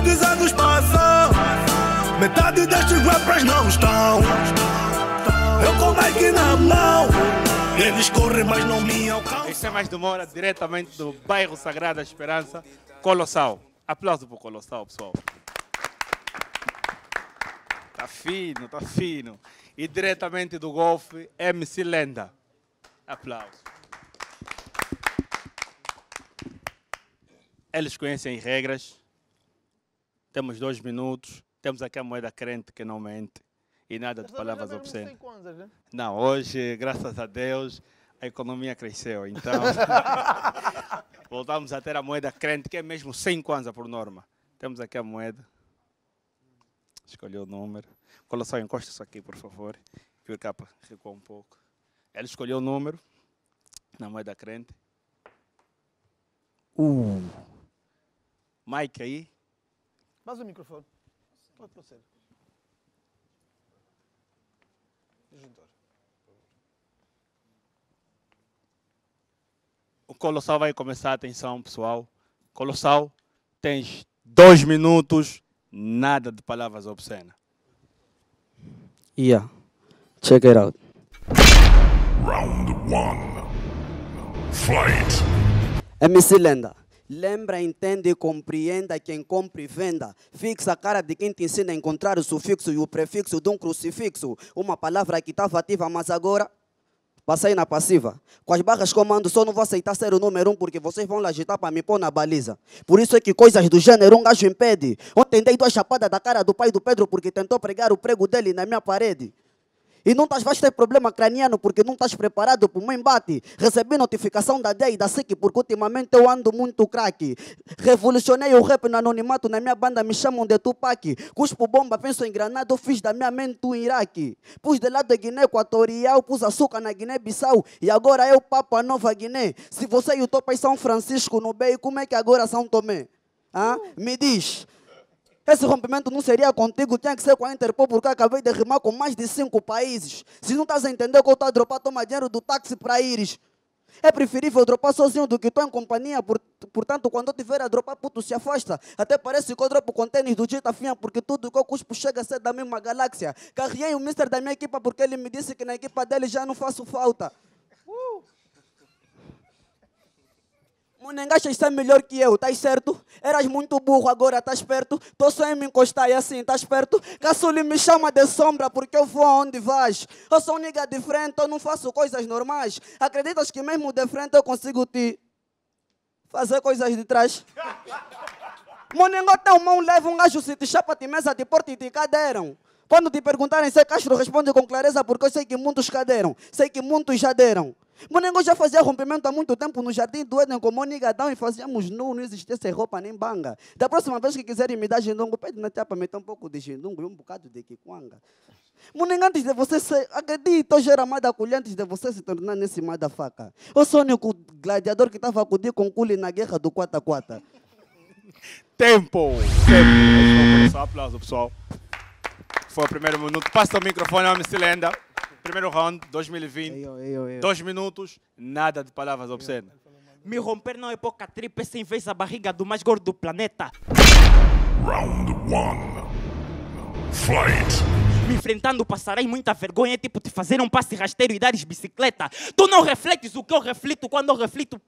muitos anos passam, metade destes rappers não estão. Eu com Mike na mão, eles correm, mas não me alcançam. Isso é mais demora, diretamente do bairro Sagrada Esperança, Colossal. Aplauso para o Colossal, pessoal. Tá fino, tá fino. E diretamente do golfe, MC Lenda. Aplausos. Eles conhecem regras, temos dois minutos, temos aqui a moeda crente que não mente e nada de palavras obscenas. Né? Não, hoje, graças a Deus, a economia cresceu, então voltamos a ter a moeda crente, que é mesmo 100 kwanza por norma. Temos aqui a moeda. Escolheu o número. Cola só, encosta isso aqui, por favor. Que o capa recua um pouco. ela escolheu o número na moeda crente. Uh. Mike aí, mais um microfone. Pode Juntor. O Colossal vai começar, atenção pessoal. Colossal, tens dois minutos, nada de palavras obscenas. Yeah, check it out. Round one, fight. MC Lenda. Lembra, entende e compreenda quem compra e venda. Fixa a cara de quem te ensina a encontrar o sufixo e o prefixo de um crucifixo. Uma palavra que estava ativa, mas agora passei na passiva. Com as barras comando, só não vou aceitar ser o número um, porque vocês vão lá agitar para me pôr na baliza. Por isso é que coisas do gênero um gajo impede. Ontem dei duas chapadas da cara do pai do Pedro, porque tentou pregar o prego dele na minha parede. E não estás, vais ter problema craniano porque não estás preparado para um embate. Recebi notificação da DEI e da SIC porque ultimamente eu ando muito craque. Revolucionei o rap no anonimato, na minha banda me chamam de Tupac. Cuspo bomba, penso em granada, fiz da minha mente um Iraque. Pus de lado a Guiné Equatorial, pus açúcar na Guiné-Bissau e agora é o Papa Nova Guiné. Se você e o Topa São Francisco no bem, como é que agora São Tomé? Ah? Me diz. Esse rompimento não seria contigo, tinha que ser com a Interpol, porque acabei de rimar com mais de cinco países. Se não estás a entender que eu estou a dropar, toma dinheiro do táxi para ires. É preferível dropar sozinho do que estou em companhia, portanto, quando eu tiver a dropar, puto, se afasta. Até parece que eu dropo com tênis do Gitafinha, porque tudo que eu cuspo chega a ser da mesma galáxia. Carriei o mister da minha equipa porque ele me disse que na equipa dele já não faço falta. O Nengacha está melhor que eu, tá certo? Eras muito burro, agora tá esperto? Tô só em me encostar e assim, tá esperto? Caçule me chama de sombra porque eu vou aonde vais. Eu sou um nigga de frente, eu não faço coisas normais. Acreditas que mesmo de frente eu consigo te fazer coisas de trás? Monengo tão mão leva um gajo se te chapa, de mesa, de porta e te cadeiram. Quando te perguntarem se Castro responde com clareza, porque eu sei que muitos caderam, sei que muitos já deram. Mas já fazia rompimento há muito tempo no jardim do Éden, como nigadão, e fazíamos nu, não existia sem roupa nem banga. Da próxima vez que quiserem me dar jindungo, pede na para meter um pouco de jindungo e um bocado de quicuanga. Mas antes de você ser, acredito, eu já era colher antes de você se tornar nesse madafaca. O Sônico gladiador que estava acudir com o Culi na guerra do Quata-Quata. Tempo! Tempo! Aplausos, pessoal. Foi o primeiro minuto. Passa o microfone, ao se lenda. Primeiro round, 2020. Eu, eu, eu. Dois minutos, nada de palavras obscenas. Me romper não é pouca tripa, sem vez a barriga do mais gordo do planeta. Round 1. Fight! me enfrentando passarei muita vergonha, é tipo te fazer um passe rasteiro e dares bicicleta. Tu não refletes o que eu reflito quando eu reflito.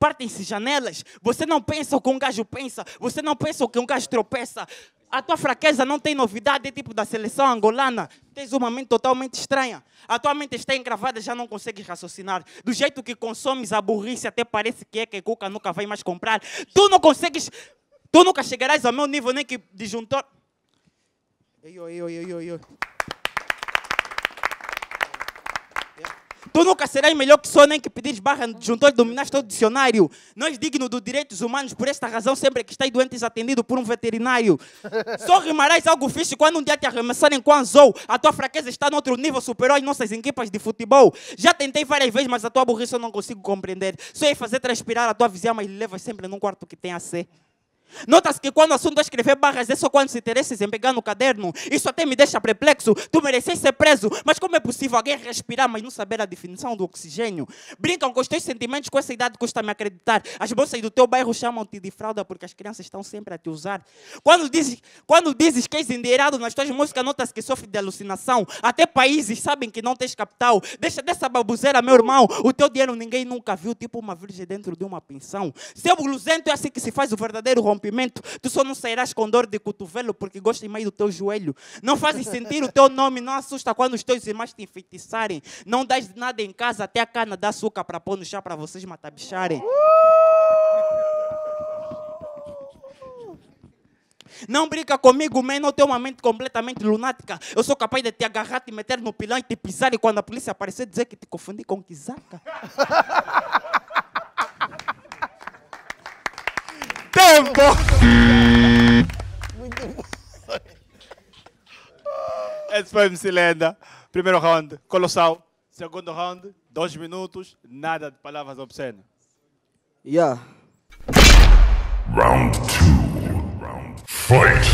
Partem-se janelas. Você não pensa o que um gajo pensa. Você não pensa o que um gajo tropeça. A tua fraqueza não tem novidade, tipo da seleção angolana. Tens uma mente totalmente estranha. A tua mente está engravada, já não consegues raciocinar. Do jeito que consomes a burrice, até parece que é que a Cuca nunca vai mais comprar. Tu não consegues, tu nunca chegarás ao meu nível, nem que disjuntor. Ei, ei, ei, ei, ei. Tu nunca serás melhor que só, nem que pedires barra juntor, dominaste todo dicionário. és digno dos direitos humanos, por esta razão, sempre que estás doente, atendido por um veterinário. Só rimarás algo fixe quando um dia te arremessarem com anzou. A tua fraqueza está noutro nível superou as nossas equipas de futebol. Já tentei várias vezes, mas a tua burrice eu não consigo compreender. Só é fazer transpirar a tua visão mas levas sempre num quarto que tem a ser. Nota-se que quando o assunto é escrever barras, é só quando se interesses em pegar no caderno. Isso até me deixa perplexo. Tu mereces ser preso, mas como é possível alguém respirar, mas não saber a definição do oxigênio? Brincam com os teus sentimentos, com essa idade custa-me acreditar. As bolsas do teu bairro chamam-te de fralda porque as crianças estão sempre a te usar. Quando dizes, quando dizes que és endeirado nas tuas músicas, nota-se que sofre de alucinação. Até países sabem que não tens capital. Deixa dessa babuzeira, meu irmão. O teu dinheiro ninguém nunca viu, tipo uma virgem dentro de uma pensão. Seu blusento é assim que se faz o verdadeiro romance rompimento, tu só não sairás com dor de cotovelo porque gosta em meio do teu joelho. Não fazes sentir o teu nome, não assusta quando os teus irmãos te enfeitiçarem. Não dás nada em casa até a cana da açúcar para pôr no chá para vocês matabicharem. Não brinca comigo, man. Eu tenho uma mente completamente lunática. Eu sou capaz de te agarrar, te meter no pilão e te pisar. E quando a polícia aparecer, dizer que te confundi com Kizaka. tempo! Muito bom. Esse foi MC Lenda. Primeiro round, colossal. Segundo round, dois minutos, nada de palavras obscenas. Yeah. Round 2. Fight.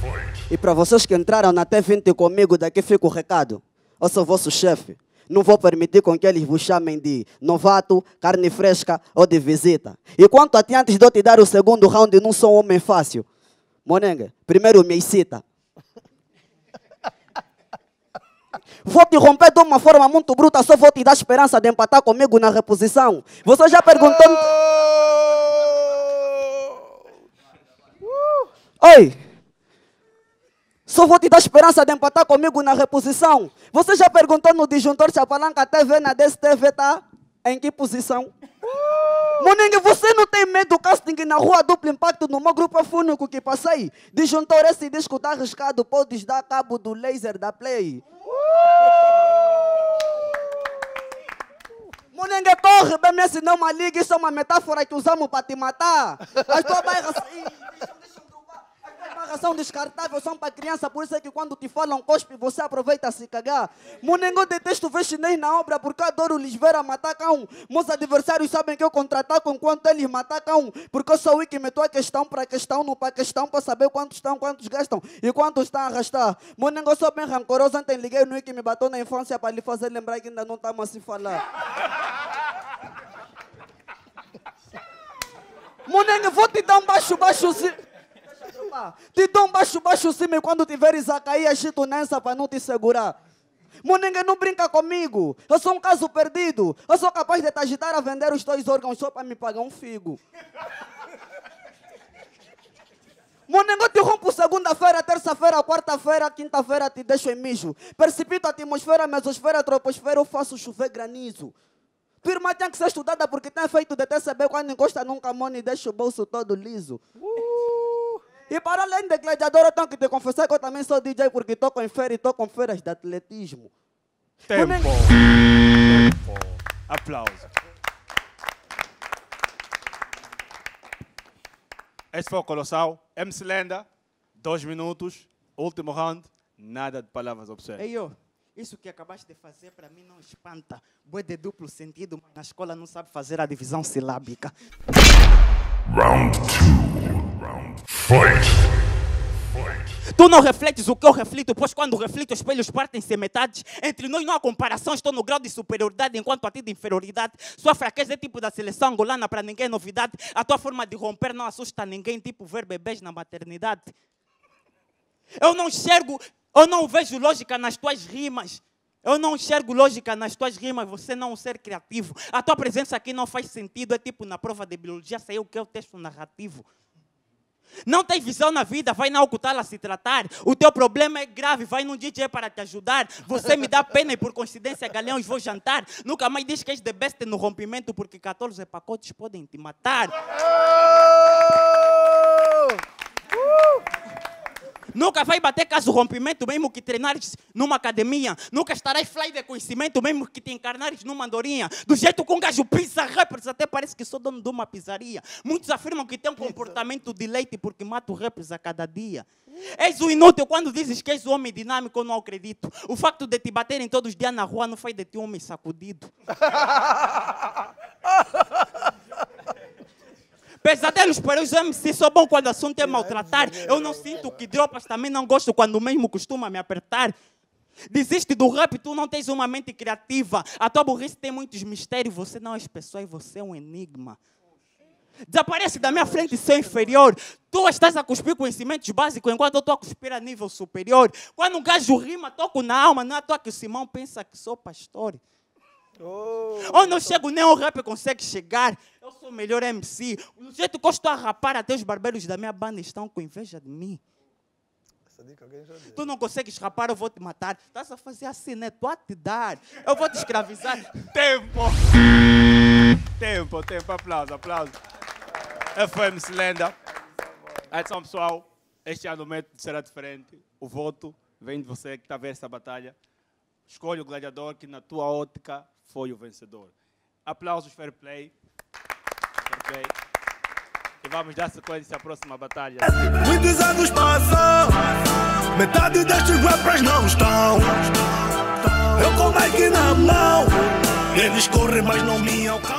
Fight. E para vocês que entraram na T20 comigo, daqui fica o recado. Eu sou vosso chefe. Não vou permitir com que eles vos chamem de novato, carne fresca ou de visita. E quanto a ti, antes de eu te dar o segundo round, não sou um homem fácil. Monenga, primeiro me excita. Vou te romper de uma forma muito bruta, só vou te dar esperança de empatar comigo na reposição. Você já perguntou. Oh! Uh! Oi! Só vou te dar esperança de empatar comigo na reposição. Você já perguntou no disjuntor se a palanca TV na DSTV está em que posição? Uh! você não tem medo do casting na rua duplo impacto no meu grupo é único que passei. Disjuntor esse disco está arriscado, podes dar cabo do laser da Play. Uh! corre, bem, se não uma liga, isso é uma metáfora que usamos para te matar. As tuas barras. Assim. Barra são descartáveis, são para criança, por isso é que quando te falam cospe, você aproveita a se cagar. Munengo detesto ver chinês na obra, porque adoro lhes ver a matar cão. Meus adversários sabem que eu contratar com quanto eles matar cão, porque eu sou o que meto a questão para questão no Paquistão, para saber quantos estão, quantos gastam e quantos estão a arrastar. Munengo sou bem rancoroso, ontem liguei no que me bateu na infância para lhe fazer lembrar que ainda não estamos a se falar. Monenga, vou te dar um baixo, baixozinho lá. Te dou baixo, baixo cima e quando tiveres a cair, agito nessa para não te segurar. Mas ninguém não brinca comigo. Eu sou um caso perdido. Eu sou capaz de te agitar a vender os dois órgãos só para me pagar um figo. Monengo, eu te rompo segunda-feira, terça-feira, quarta-feira, quinta-feira, te deixo em mijo. Precipito atmosfera, mesosfera, troposfera, eu faço chover granizo. Tua irmã tem que ser estudada porque tem feito de TCB quando encosta num camão e deixa o bolso todo liso. Uh! E para além de gladiador, eu tenho que te confessar que eu também sou DJ porque estou com férias e estou com feiras de atletismo. Tempo. Nem... É Tempo. Aplausos. Esse foi o Colossal. MC Lenda, dois minutos, último round, nada de palavras obscenas. Ei, eu, isso que acabaste de fazer para mim não espanta. Boa de duplo sentido, mas na escola não sabe fazer a divisão silábica. Round 2. Round. Fight! Tu não refletes o que eu reflito, pois quando reflito, os espelhos partem-se metades. Entre nós não há comparação, estou no grau de superioridade enquanto a ti de inferioridade. Sua fraqueza é tipo da seleção angolana, para ninguém é novidade. A tua forma de romper não assusta ninguém, tipo ver bebês na maternidade. Eu não enxergo, eu não vejo lógica nas tuas rimas. Eu não enxergo lógica nas tuas rimas, você não é um ser criativo. A tua presença aqui não faz sentido, é tipo na prova de biologia, saiu o que é o texto narrativo. Não tem visão na vida, vai na ocultá-la se tratar. O teu problema é grave, vai num DJ para te ajudar. Você me dá pena e por coincidência galeões vou jantar. Nunca mais diz que és de besta no rompimento, porque 14 pacotes podem te matar. vai bater caso rompimento, mesmo que treinares numa academia. Nunca estarás fly de conhecimento, mesmo que te encarnares numa andorinha. Do jeito que um gajo pisa rappers, até parece que sou dono de uma pizzaria. Muitos afirmam que tem um comportamento de leite porque mato rappers a cada dia. És o inútil quando dizes que és o homem dinâmico, eu não acredito. O facto de te baterem todos os dias na rua não faz de ti um homem sacudido. Pesadelos para os homens se sou bom quando o assunto é maltratar. Eu não sinto que dropas também não gosto quando mesmo costuma me apertar. Desiste do rap, tu não tens uma mente criativa. A tua burrice tem muitos mistérios. Você não é pessoa e você é um enigma. Desaparece da minha frente, seu inferior. Tu estás a cuspir conhecimentos básicos enquanto eu estou a cuspir a nível superior. Quando um gajo rima, toco na alma, não é à toa que o Simão pensa que sou pastor. Oh. Onde eu chego, nem o rap consegue chegar. Eu sou o melhor MC. Do jeito que eu estou a rapar, até os barbeiros da minha banda estão com inveja de mim. Tu não consegues rapar, eu vou te matar. Estás a fazer assim, né? Tu a te dar. Eu vou te escravizar. tempo! Tempo, tempo. Aplausos, aplausos. FM Slenda. Atenção, pessoal. Este ano o método será diferente. O voto vem de você que está a ver essa batalha. Escolhe o gladiador que, na tua ótica, foi o vencedor. Aplausos, fair play. Fair play. E vamos dar sequência à próxima batalha. Muitos anos passam, metade destes rappers não estão. Eu com o Mike na mão, eles correm, mas não me alcançam.